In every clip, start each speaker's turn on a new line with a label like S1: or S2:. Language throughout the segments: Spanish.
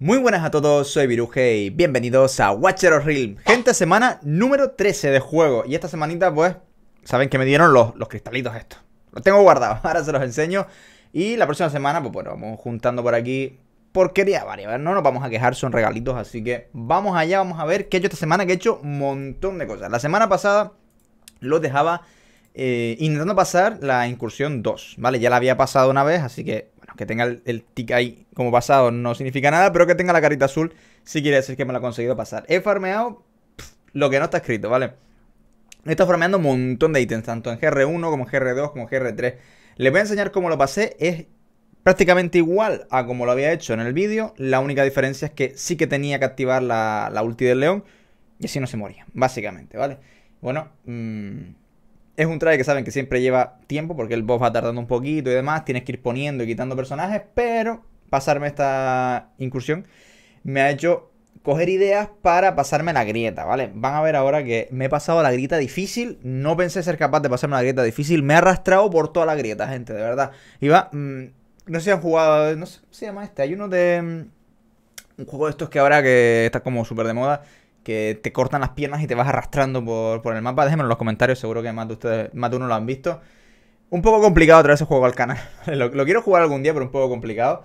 S1: Muy buenas a todos, soy Viruge y bienvenidos a Watcher of Realm Gente, semana número 13 de juego Y esta semanita, pues, saben que me dieron los, cristalitos estos Los tengo guardados, ahora se los enseño Y la próxima semana, pues bueno, vamos juntando por aquí porquería ver No nos vamos a quejar, son regalitos Así que vamos allá, vamos a ver qué he hecho esta semana Que he hecho un montón de cosas La semana pasada los dejaba eh, intentando pasar la incursión 2 Vale, ya la había pasado una vez, así que que tenga el, tic tick ahí como pasado no significa nada, pero que tenga la carita azul sí quiere decir que me lo ha conseguido pasar. He farmeado lo que no está escrito, ¿vale? He estado farmeando un montón de ítems, tanto en GR1 como en GR2 como en GR3. Les voy a enseñar cómo lo pasé, es prácticamente igual a como lo había hecho en el vídeo, la única diferencia es que sí que tenía que activar la, la ulti del león y así no se moría, básicamente, ¿vale? Bueno, mmm es un traje que saben que siempre lleva tiempo porque el boss va tardando un poquito y demás. Tienes que ir poniendo y quitando personajes, pero pasarme esta incursión me ha hecho coger ideas para pasarme la grieta, ¿vale? Van a ver ahora que me he pasado la grieta difícil. No pensé ser capaz de pasarme la grieta difícil. Me he arrastrado por toda la grieta, gente, de verdad. Iba... Mm, no sé si han jugado... No sé cómo se llama este. Hay uno de... Mm, un juego de estos que ahora que está como súper de moda que te cortan las piernas y te vas arrastrando por, el mapa. déjenme en los comentarios, seguro que más de ustedes, más de uno lo han visto. Un poco complicado traer ese juego al canal. lo, quiero jugar algún día, pero un poco complicado.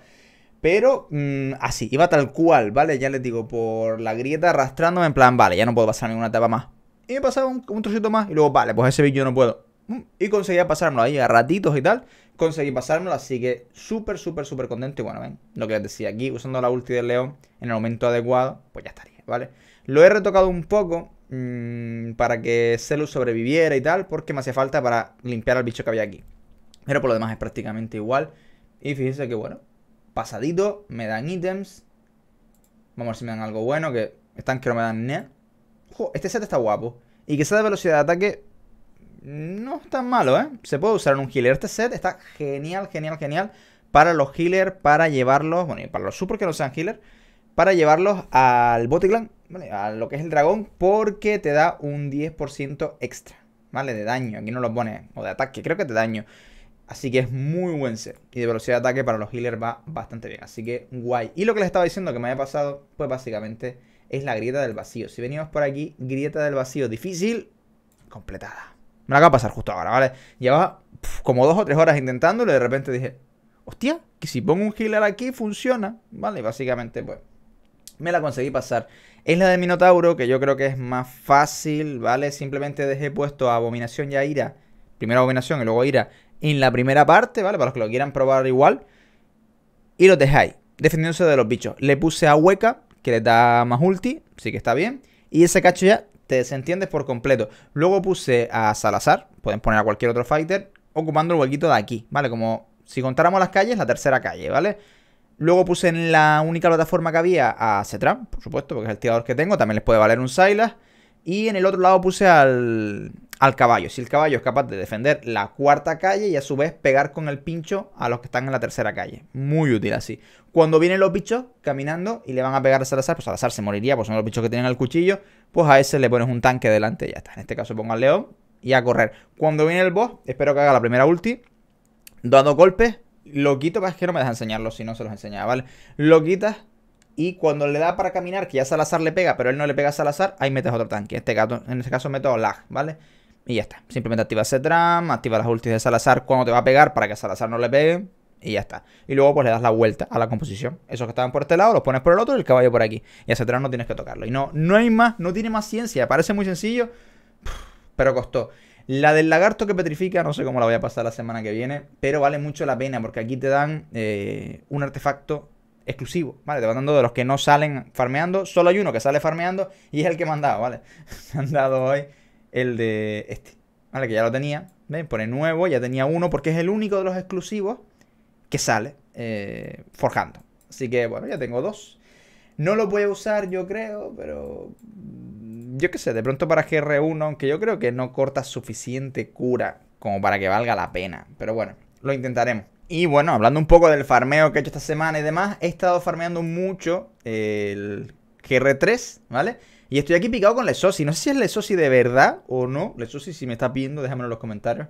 S1: Pero mm, así, iba tal cual, ¿vale? Ya les digo, por la grieta arrastrándome en plan, vale, ya no puedo pasar ninguna etapa más. Y me pasaba un, trocito más y luego, vale, pues ese yo no puedo. Mm, y conseguía pasármelo ahí a ratitos y tal. Conseguí pasármelo, así que súper, súper, súper contento. Y bueno, ven, lo que les decía aquí, usando la ulti del león en el momento adecuado, pues ya estaría, ¿vale? vale lo he retocado un poco mm, para que Celus sobreviviera y tal, porque me hacía falta para limpiar al bicho que había aquí. Pero por lo demás es prácticamente igual. Y fíjense que bueno, pasadito, me dan ítems. Vamos a ver si me dan algo bueno, que están que no me dan nada. Este set está guapo. Y que sea de velocidad de ataque no es tan malo, ¿eh? Se puede usar en un healer. Este set está genial, genial, genial. Para los healers, para llevarlos, bueno, y para los super que no sean healers. para llevarlos al boticlan. A lo que es el dragón porque te da un 10% extra, ¿vale? De daño, aquí no lo pone, o de ataque, creo que te daño. Así que es muy buen ser Y de velocidad de ataque para los healers va bastante bien. Así que guay. Y lo que les estaba diciendo que me había pasado, pues básicamente es la grieta del vacío. Si venimos por aquí, grieta del vacío difícil, completada. Me la acaba de pasar justo ahora, ¿vale? Llevaba como dos o tres horas intentándolo y de repente dije, hostia, que si pongo un healer aquí funciona, ¿vale? básicamente, pues, me la conseguí pasar es la de Minotauro, que yo creo que es más fácil, ¿vale? Simplemente dejé puesto a Abominación y a Ira, primero Abominación y luego Ira, en la primera parte, ¿vale? Para los que lo quieran probar igual. Y lo dejé defendiéndose de los bichos. Le puse a Hueca, que le da más ulti, sí que está bien. Y ese cacho ya te desentiendes por completo. Luego puse a Salazar, pueden poner a cualquier otro fighter, ocupando el huequito de aquí, ¿vale? Como si contáramos las calles, la tercera calle, ¿vale? Luego puse en la única plataforma que había a Cetram, por supuesto, porque es el tirador que tengo. También les puede valer un Silas. Y en el otro lado puse al, al caballo. Si el caballo es capaz de defender la cuarta calle y a su vez pegar con el pincho a los que están en la tercera calle. Muy útil así. Cuando vienen los bichos caminando y le van a pegar a Salazar, pues Salazar se moriría, pues son los bichos que tienen el cuchillo. Pues a ese le pones un tanque delante y ya está. En este caso pongo al león y a correr. Cuando viene el boss, espero que haga la primera ulti. Dando golpes, lo quito, pues, es que no me deja enseñarlo, si no se los enseñaba, ¿vale? Lo quitas y cuando le da para caminar, que ya Salazar le pega, pero él no le pega a Salazar, ahí metes otro tanque. Este gato, en este caso meto lag, ¿vale? Y ya está. Simplemente activa ese tram, activa las ultis de Salazar cuando te va a pegar para que Salazar no le pegue. Y ya está. Y luego pues le das la vuelta a la composición. Esos que estaban por este lado los pones por el otro y el caballo por aquí. Y ese tram no tienes que tocarlo. Y no, no hay más, no tiene más ciencia. Parece muy sencillo, pero costó. La del lagarto que petrifica, no sé cómo la voy a pasar la semana que viene, pero vale mucho la pena porque aquí te dan eh, un artefacto exclusivo, ¿vale? Te van dando de los que no salen farmeando, solo hay uno que sale farmeando y es el que me han dado, ¿vale? me han dado hoy el de este, ¿vale? Que ya lo tenía, ¿ven? Pone nuevo, ya tenía uno porque es el único de los exclusivos que sale eh, forjando. Así que bueno, ya tengo dos. No lo voy a usar, yo creo, pero yo qué sé, de pronto para GR1, aunque yo creo que no corta suficiente cura como para que valga la pena. Pero bueno, lo intentaremos. Y bueno, hablando un poco del farmeo que he hecho esta semana y demás, he estado farmeando mucho el GR3, ¿vale? Y estoy aquí picado con Lesosi. No sé si es Lesosi de verdad o no. Lesosi, si me está pidiendo, déjamelo en los comentarios.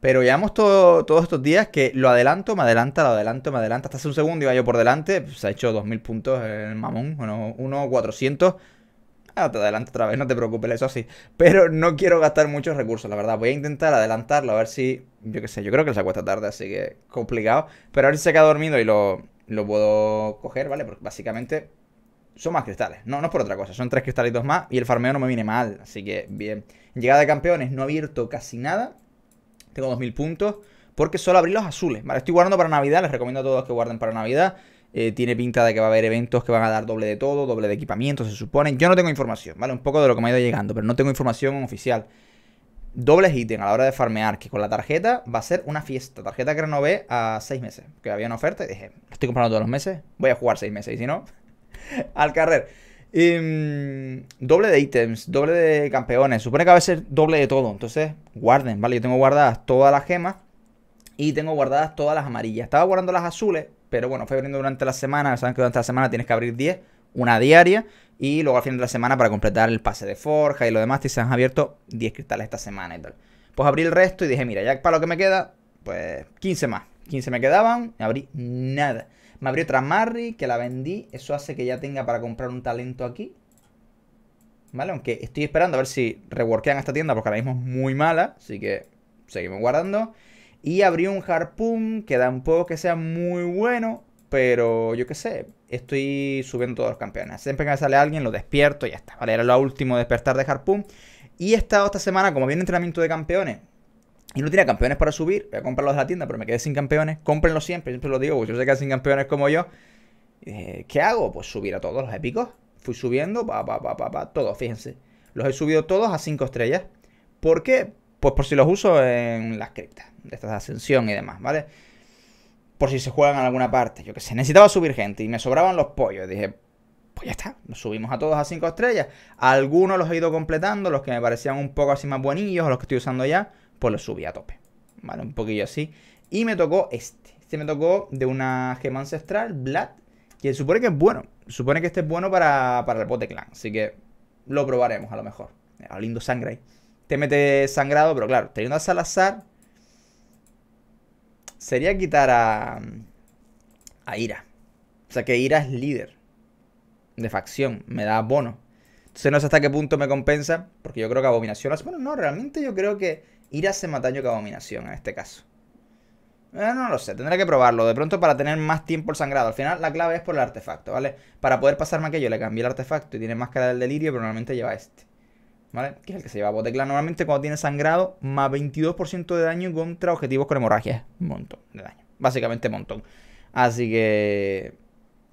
S1: Pero llevamos todos estos días que lo adelanto, me adelanta, lo adelanto, me adelanta. Hasta hace un segundo iba yo por delante. Se ha hecho 2.000 puntos el mamón. Bueno, 1.400. Ah, te adelanto otra vez, no te preocupes, eso sí. Pero no quiero gastar muchos recursos, la verdad. Voy a intentar adelantarlo, a ver si... Yo qué sé, yo creo que se acuesta tarde, así que complicado. Pero a ver si se queda dormido y lo, lo puedo coger, ¿vale? Porque básicamente son más cristales. No, no es por otra cosa, son tres cristalitos más y el farmeo no me viene mal, así que bien. Llegada de campeones, no he abierto casi nada. Tengo 2000 puntos porque solo abrí los azules, ¿vale? Estoy guardando para Navidad, les recomiendo a todos que guarden para Navidad. Eh, tiene pinta de que va a haber eventos que van a dar doble de todo, doble de equipamiento, se supone. Yo no tengo información, ¿vale? Un poco de lo que me ha ido llegando, pero no tengo información oficial. Dobles ítems a la hora de farmear, que con la tarjeta va a ser una fiesta. Tarjeta que renové a 6 meses, que había una oferta y dije, ¿lo estoy comprando todos los meses? Voy a jugar 6 meses y si no, al carrer. Em, doble de ítems, doble de campeones. Supone que va a ser doble de todo. Entonces, guarden, ¿vale? Yo tengo guardadas todas las gemas y tengo guardadas todas las amarillas. Estaba guardando las azules pero bueno, fue abriendo durante la semana, saben que durante la semana tienes que abrir 10, una diaria, y luego al final de la semana para completar el pase de forja y lo demás, te se han abierto 10 cristales esta semana y tal. Pues abrí el resto y dije, mira, ya para lo que me queda, pues 15 más. 15 me quedaban, no abrí nada. Me abrí otra Marry, que la vendí, eso hace que ya tenga para comprar un talento aquí. ¿Vale? Aunque estoy esperando a ver si reworkean esta tienda porque ahora mismo es muy mala, así que seguimos guardando. Y abrió un harpoon que poco que sea muy bueno, pero yo qué sé, estoy subiendo todos los campeones. Siempre que sale alguien lo despierto y ya está. Vale, era lo último despertar de harpoon. Y esta estado esta semana, como viene entrenamiento de campeones, y no tiene campeones para subir, voy a comprarlos de la tienda, pero me quedé sin campeones. Cómprenlos siempre, siempre lo digo, porque yo sé que sin campeones como yo. ¿Qué hago? Pues subir a todos los épicos. Fui subiendo, pa, pa, pa, pa, pa, todos, fíjense. Los he subido todos a 5 estrellas. ¿Por qué? Pues por si los uso en las criptas, de estas de ascensión y demás, ¿vale? Por si se juegan en alguna parte, yo que sé. Necesitaba subir gente y me sobraban los pollos. Dije, pues ya está, nos subimos a todos a cinco estrellas. algunos los he ido completando, los que me parecían un poco así más buenillos, los que estoy usando ya, pues los subí a tope. Vale, un poquillo así. Y me tocó este. Este me tocó de una gema ancestral, blood que supone que es bueno. Supone que este es bueno para, el bote clan. Así que lo probaremos a lo mejor. a lindo sangre ahí te mete sangrado, pero claro, teniendo a Salazar, sería quitar a, a Ira. O sea que Ira es líder de facción, me da bono. Entonces no sé hasta qué punto me compensa, porque yo creo que Abominación... Bueno, no, realmente yo creo que Ira se mata yo que Abominación en este caso. Eh, no lo sé, tendré que probarlo. De pronto para tener más tiempo el sangrado. Al final la clave es por el artefacto, ¿vale? Para poder pasarme aquello le cambié el artefacto y tiene cara del delirio, pero normalmente lleva este. ¿vale? Que es el que se lleva Botecla normalmente cuando tiene sangrado, más 22% de daño contra objetivos con hemorragia Un montón de daño. Básicamente, un montón. Así que.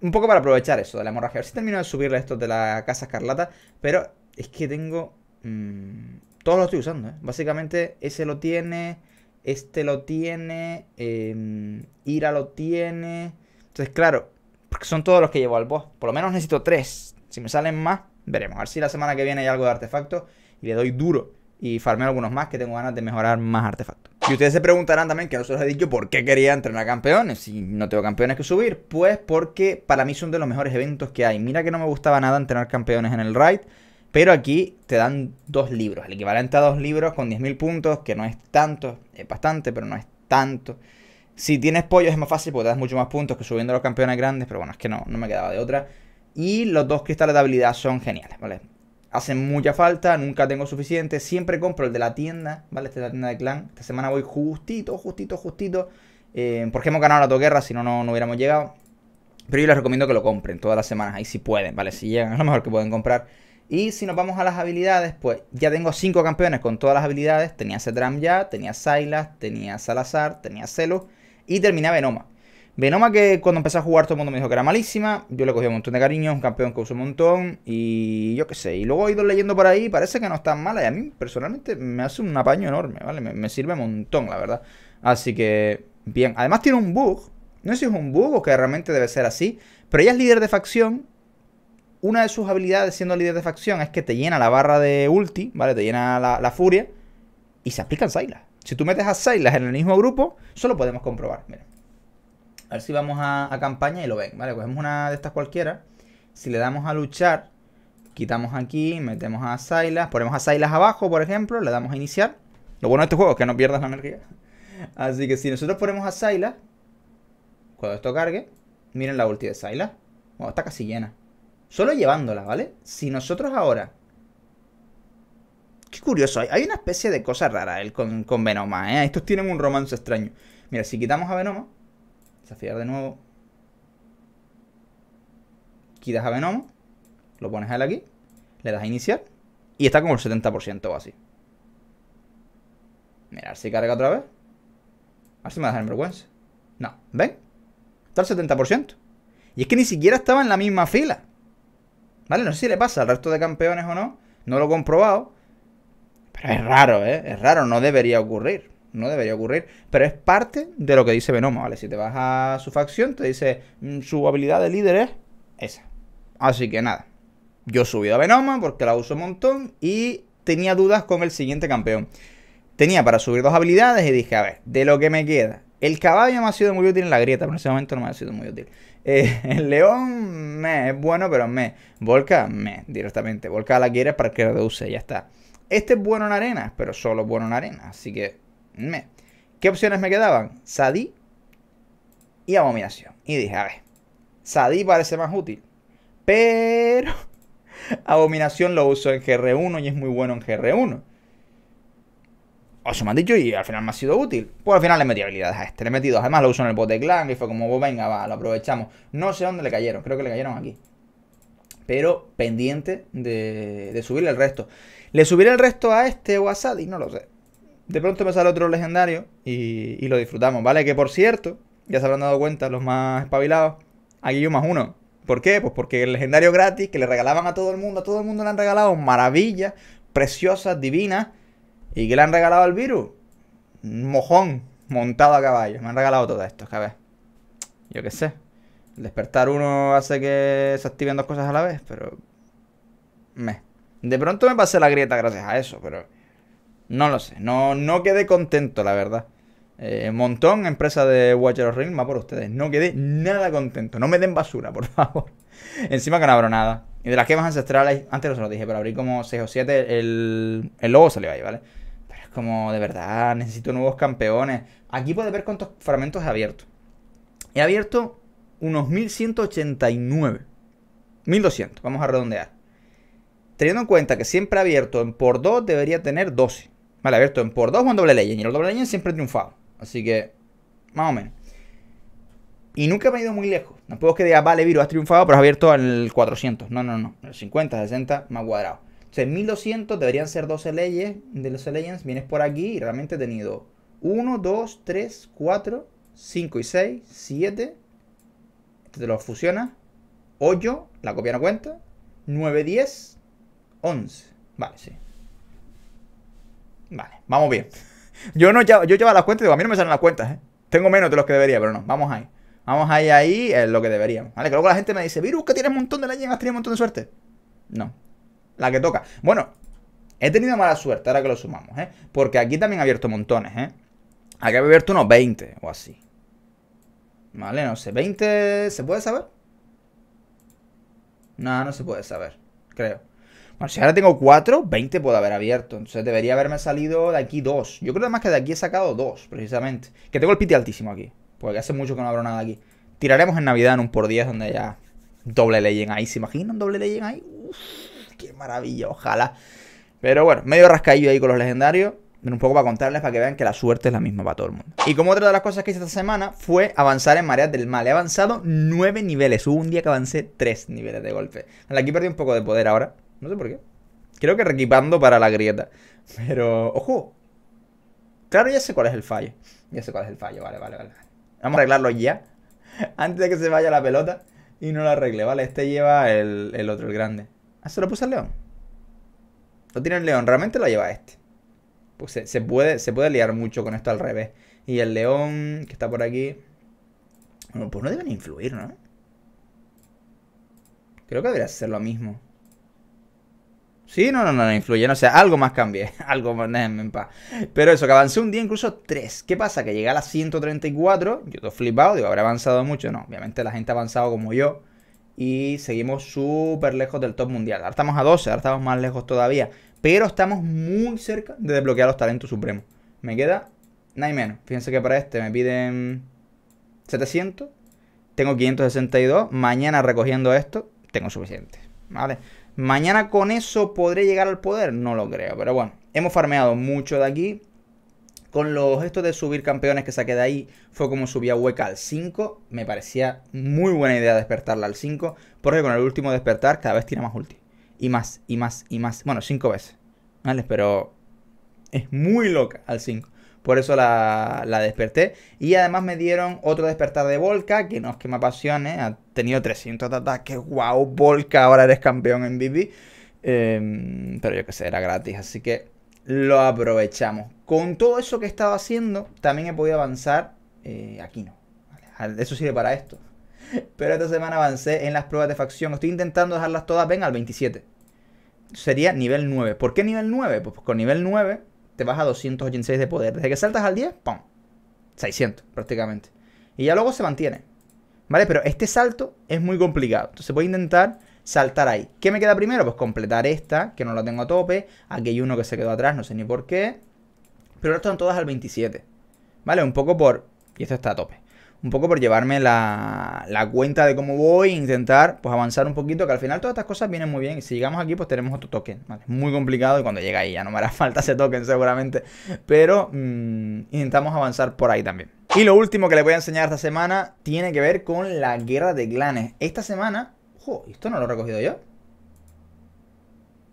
S1: Un poco para aprovechar eso de la hemorragia. A ver si termino de subirle esto de la Casa Escarlata. Pero es que tengo. Mm, todos los estoy usando, ¿eh? Básicamente, ese lo tiene. Este lo tiene. Em, Ira lo tiene. Entonces, claro. Porque son todos los que llevo al boss. Por lo menos necesito tres. Si me salen más, Veremos. A ver si la semana que viene hay algo de artefactos y le doy duro y farme algunos más que tengo ganas de mejorar más artefactos. Y ustedes se preguntarán también, que los he dicho por qué quería entrenar campeones si no tengo campeones que subir. Pues porque para mí son de los mejores eventos que hay. Mira que no me gustaba nada entrenar campeones en el raid, pero aquí te dan dos libros, el equivalente a dos libros con 10.000 puntos, que no es tanto, es bastante, pero no es tanto. Si tienes pollos es más fácil porque te das mucho más puntos que subiendo los campeones grandes, pero bueno, es que no, no me quedaba de otra. Y los dos cristales de habilidad son geniales, ¿vale? Hacen mucha falta, nunca tengo suficiente. Siempre compro el de la tienda, ¿vale? Este de la tienda de clan. Esta semana voy justito, justito, justito. Eh, porque hemos ganado la toguerra, si no, no hubiéramos llegado. Pero yo les recomiendo que lo compren todas las semanas, ahí si pueden, ¿vale? Si llegan, a lo mejor que pueden comprar. Y si nos vamos a las habilidades, pues ya tengo cinco campeones con todas las habilidades. Tenía Sedram ya, tenía Silas, tenía Salazar, tenía Celo y terminaba Venoma. Venoma que cuando empecé a jugar todo el mundo me dijo que era malísima, yo le cogí un montón de cariño, un campeón que uso un montón y yo qué sé. Y luego he ido leyendo por ahí, parece que no es tan mala y a mí personalmente me hace un apaño enorme, ¿vale? Me, sirve un montón, la verdad. Así que, bien. Además tiene un bug, no sé si es un bug o que realmente debe ser así, pero ella es líder de facción. Una de sus habilidades siendo líder de facción es que te llena la barra de ulti, ¿vale? Te llena la, furia y se aplican sailas Si tú metes a Sailas en el mismo grupo, solo podemos comprobar, miren. A ver si vamos a, campaña y lo ven, ¿vale? Cogemos una de estas cualquiera. Si le damos a luchar, quitamos aquí, metemos a Sylas ponemos a Sailas abajo, por ejemplo, le damos a iniciar. Lo bueno de este juego es que no pierdas la energía. Así que si nosotros ponemos a Sailas, cuando esto cargue, miren la ulti de Sylas está casi llena. Solo llevándola, ¿vale? Si nosotros ahora... Qué curioso, hay una especie de cosa rara el ¿eh? con, con Venoma, ¿eh? Estos tienen un romance extraño. Mira, si quitamos a Venoma, Desafiar de nuevo. Quitas a Venomo. Lo pones a él aquí. Le das a iniciar. Y está como el 70% o así. Mirar si carga otra vez. A ver si me da en vergüenza. No, ¿ven? Está el 70%. Y es que ni siquiera estaba en la misma fila. ¿Vale? No sé si le pasa al resto de campeones o no. No lo he comprobado. Pero es raro, ¿eh? Es raro, no debería ocurrir no debería ocurrir, pero es parte de lo que dice Venoma, ¿vale? Si te vas a su facción, te dice mm, su habilidad de líder es esa. Así que nada, yo he subido a Venoma porque la uso un montón y tenía dudas con el siguiente campeón. Tenía para subir dos habilidades y dije, a ver, de lo que me queda. El caballo me ha sido muy útil en la grieta, pero en ese momento no me ha sido muy útil. Eh, el león, me, es bueno, pero me. Volca, me, directamente. Volca la quiere para que reduce, ya está. Este es bueno en arena, pero solo bueno en arena, Así que ¿Qué opciones me quedaban? Sadí y Abominación. Y dije, a ver, Sadí parece más útil. Pero Abominación lo uso en GR1 y es muy bueno en GR1. Eso me han dicho y al final me ha sido útil. Pues al final le metí habilidades a este. Le he metido. Además lo uso en el de clan y fue como, pues venga, va, lo aprovechamos. No sé dónde le cayeron. Creo que le cayeron aquí. Pero pendiente de, de subirle el resto. ¿Le subiré el resto a este o a Sadí, No lo sé de pronto me sale otro legendario y, lo disfrutamos, ¿vale? Que por cierto, ya se habrán dado cuenta los más espabilados, aquí yo más uno. ¿Por qué? Pues porque el legendario gratis que le regalaban a todo el mundo, a todo el mundo le han regalado maravillas, preciosas, divinas, y que le han regalado al virus. Mojón, montado a caballo. Me han regalado todo esto, ver Yo qué sé. despertar uno hace que se activen dos cosas a la vez, pero... Me. De pronto me pasé la grieta gracias a eso, pero... No lo sé, no, no quedé contento, la verdad. Eh, montón, empresa de Watcher of Ring, más por ustedes. No quedé nada contento. No me den basura, por favor. Encima que no abro nada. Y de las quemas ancestrales, antes no se lo dije, pero abrí como 6 o 7, el, el lobo salió ahí, ¿vale? Pero es como, de verdad, necesito nuevos campeones. Aquí puedes ver cuántos fragmentos he abierto. He abierto unos 1189. 1200, vamos a redondear. Teniendo en cuenta que siempre abierto en por 2 debería tener 12. Vale, en por 2 en doble Legend. Y el doble Legend siempre he triunfado. Así que, más o menos. Y nunca me he ido muy lejos. No puedo que diga, vale, Viro, has triunfado, pero has abierto el 400. No, no, no. El 50, 60, más cuadrado. Entonces, 1200 deberían ser 12 leyes de los Legends. Vienes por aquí y realmente he tenido 1, 2, 3, 4, 5 y 6, 7. Este te lo fusionas. 8, la copia no cuenta. 9, 10, 11. Vale, sí. Vale, vamos bien. Yo no yo las cuentas, digo, a mí no me salen las cuentas, ¿eh? Tengo menos de los que debería, pero no, vamos ahí. Vamos ahí, ahí, es lo que deberíamos, ¿vale? Que luego la gente me dice, Virus, que tienes un montón de leyes, has tenido un montón de suerte. No, la que toca. Bueno, he tenido mala suerte, ahora que lo sumamos, ¿eh? Porque aquí también ha abierto montones, ¿eh? Aquí ha abierto unos 20 o así. Vale, no sé, 20, ¿se puede saber? No, no se puede saber, creo si ahora tengo 4, 20 puedo haber abierto. Entonces debería haberme salido de aquí 2. Yo creo además que de aquí he sacado 2, precisamente. Que tengo el pite altísimo aquí. Porque hace mucho que no abro nada aquí. Tiraremos en Navidad en un por 10 donde ya... Doble leyen ahí. ¿Se imaginan doble leyen ahí? Uf, qué maravilla, ojalá. Pero bueno, medio rascaillo ahí con los legendarios un poco para contarles para que vean que la suerte es la misma para todo el mundo. Y como otra de las cosas que hice esta semana fue avanzar en Marea del mal. He avanzado 9 niveles. Hubo un día que avancé 3 niveles de golpe. Aquí perdí un poco de poder ahora. No sé por qué. Creo que reequipando para la grieta. Pero, ojo. Claro, ya sé cuál es el fallo. Ya sé cuál es el fallo. Vale, vale, vale. Vamos a arreglarlo ya. Antes de que se vaya la pelota. Y no la arregle. Vale, este lleva el, otro, el grande. Ah, se lo puse al león. No tiene el león. Realmente lo lleva este. Pues se, puede, se puede liar mucho con esto al revés. Y el león que está por aquí. Bueno, pues no deben influir, ¿no? Creo que debería ser lo mismo. Sí, no, no, no, no influye, no sé, algo más cambie, algo más, en paz. Pero eso, que avancé un día incluso tres? ¿Qué pasa? Que llegué a las 134, yo estoy flipado, digo, habrá avanzado mucho. No, obviamente la gente ha avanzado como yo y seguimos súper lejos del top mundial. Ahora estamos a 12, ahora estamos más lejos todavía, pero estamos muy cerca de desbloquear los talentos supremos. Me queda nada y menos. Fíjense que para este me piden 700, tengo 562, mañana recogiendo esto, tengo suficiente, ¿vale? ¿Mañana con eso podré llegar al poder? No lo creo, pero bueno, hemos farmeado mucho de aquí. Con los gestos de subir campeones que saqué de ahí, fue como subía Hueca al 5. Me parecía muy buena idea despertarla al 5, porque con el último despertar cada vez tira más ulti. Y más, y más, y más. Bueno, 5 veces. ¿Vale? Pero es muy loca al 5 por eso la, desperté. Y además me dieron otro despertar de Volca, que no es que me apasione, ha tenido 300 ataques, wow, Volca, ahora eres campeón en BB. Em, pero yo que sé, era gratis, así que lo aprovechamos. Con todo eso que estaba haciendo, también he podido avanzar, eh, aquí no, eso sirve para esto. Pero esta semana avancé en las pruebas de facción, estoy intentando dejarlas todas, venga al 27. Sería nivel 9. ¿Por qué nivel 9? Pues, pues con nivel 9 te vas a 286 de poder. Desde que saltas al 10, ¡pum! 600 prácticamente. Y ya luego se mantiene. ¿Vale? Pero este salto es muy complicado. Entonces voy a intentar saltar ahí. ¿Qué me queda primero? Pues completar esta, que no la tengo a tope. Aquí hay uno que se quedó atrás, no sé ni por qué. Pero están todas al 27. ¿Vale? Un poco por... Y esto está a tope un poco por llevarme la, cuenta de cómo voy e intentar pues avanzar un poquito, que al final todas estas cosas vienen muy bien. Y si llegamos aquí, pues tenemos otro token, Muy complicado y cuando llega ahí ya no me hará falta ese token seguramente, pero mm, intentamos avanzar por ahí también. Y lo último que les voy a enseñar esta semana tiene que ver con la guerra de clanes. Esta semana... Ojo, ¿Esto no lo he recogido yo?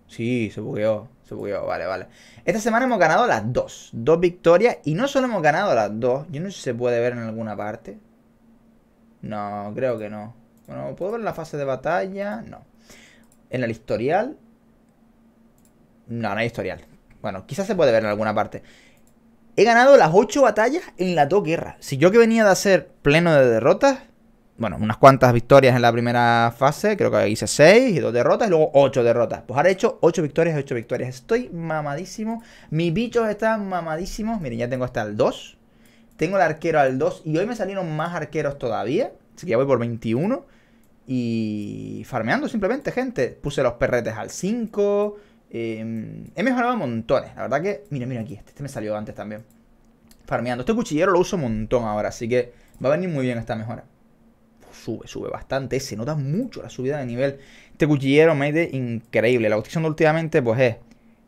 S1: Sí, se bugueó vale, vale. Esta semana hemos ganado las dos. Dos victorias. Y no solo hemos ganado las dos. Yo no sé si se puede ver en alguna parte. No, creo que no. Bueno, ¿puedo ver la fase de batalla? No. En el historial. No, no hay historial. Bueno, quizás se puede ver en alguna parte. He ganado las ocho batallas en las dos guerras. Si yo que venía de hacer pleno de derrotas, bueno, unas cuantas victorias en la primera fase, creo que hice 6 y 2 derrotas y luego 8 derrotas. Pues ahora he hecho 8 victorias y 8 victorias. Estoy mamadísimo, mis bichos están mamadísimos. Miren, ya tengo hasta el 2. Tengo el arquero al 2 y hoy me salieron más arqueros todavía. Así que ya voy por 21. Y farmeando simplemente, gente. Puse los perretes al 5. Em, he mejorado montones. La verdad que, mira, mira aquí, este, este me salió antes también. Farmeando. Este cuchillero lo uso un montón ahora, así que va a venir muy bien esta mejora sube, sube bastante. Se nota mucho la subida de nivel. Este cuchillero me increíble. La de últimamente, pues es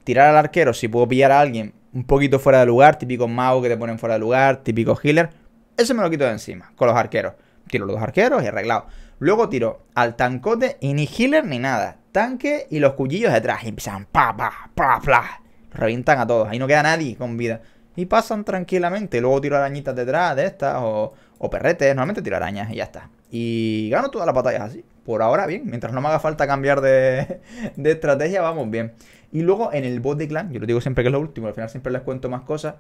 S1: tirar al arquero. Si puedo pillar a alguien un poquito fuera de lugar, típico mago que te ponen fuera de lugar, típico healer. Ese me lo quito de encima con los arqueros. Tiro los dos arqueros y arreglado. Luego tiro al tancote y ni healer ni nada. Tanque y los cuchillos detrás. Y empiezan pa, pa, pa, pa. Revientan a todos. Ahí no queda nadie con vida. Y pasan tranquilamente. Luego tiro arañitas detrás de estas o, o perretes, normalmente tiro arañas y ya está. Y gano todas las batallas así. Por ahora bien, mientras no me haga falta cambiar de, estrategia, vamos bien. Y luego en el body clan, yo lo digo siempre que es lo último, al final siempre les cuento más cosas.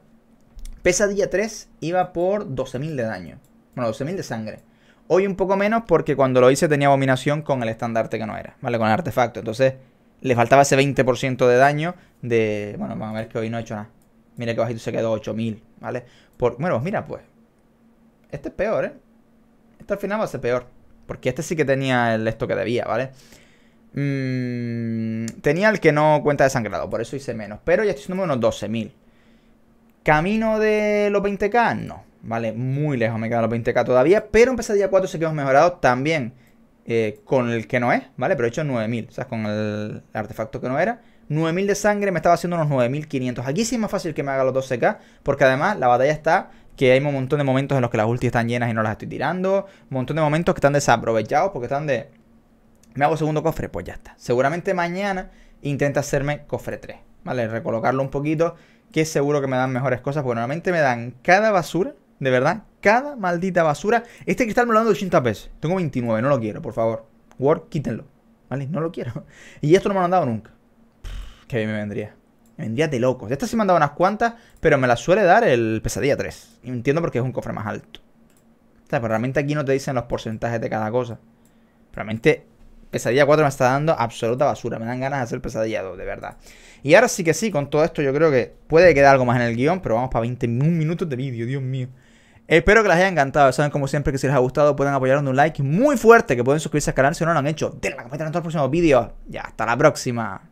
S1: Pesadilla 3 iba por 12.000 de daño. Bueno, 12.000 de sangre. Hoy un poco menos porque cuando lo hice tenía abominación con el estandarte que no era, ¿vale? Con el artefacto. Entonces le faltaba ese 20% de daño de... Bueno, vamos a ver que hoy no he hecho nada. Mira que bajito se quedó 8.000, ¿vale? Por, bueno, mira, pues este es peor, ¿eh? Este al final va a ser peor. Porque este sí que tenía el esto que debía, ¿vale? Mm, tenía el que no cuenta de sangrado, por eso hice menos. Pero ya estoy haciendo unos 12.000. ¿Camino de los 20k? No. Vale, muy lejos me quedan los 20k todavía. Pero empezaría pesadilla 4 sé que hemos mejorado también. Eh, con el que no es, ¿vale? Pero he hecho 9000, o sea, con el artefacto que no era. 9000 de sangre me estaba haciendo unos 9500. Aquí sí es más fácil que me haga los 12k, porque además la batalla está que hay un montón de momentos en los que las ultis están llenas y no las estoy tirando. Un montón de momentos que están desaprovechados porque están de... Me hago segundo cofre, pues ya está. Seguramente mañana intenta hacerme cofre 3, ¿vale? Recolocarlo un poquito, que seguro que me dan mejores cosas, porque normalmente me dan cada basura, de verdad, cada maldita basura. Este cristal me lo dan de 80 pesos. Tengo 29, no lo quiero, por favor. Word, quítenlo, ¿vale? No lo quiero. Y esto no me lo han dado nunca. que bien me vendría. Me de locos. De estas sí me han dado unas cuantas, pero me las suele dar el pesadilla 3. Y entiendo porque es un cofre más alto. O pero realmente aquí no te dicen los porcentajes de cada cosa. Realmente pesadilla 4 me está dando absoluta basura. Me dan ganas de hacer pesadilla 2, de verdad. Y ahora sí que sí, con todo esto yo creo que puede quedar algo más en el guión, pero vamos para 21 minutos de vídeo, Dios mío. Espero que les haya encantado. Saben, como siempre, que si les ha gustado pueden apoyar con un like muy fuerte, que pueden suscribirse al canal si no lo han hecho. Denle a la campanita en todos los próximos vídeos. Y hasta la próxima.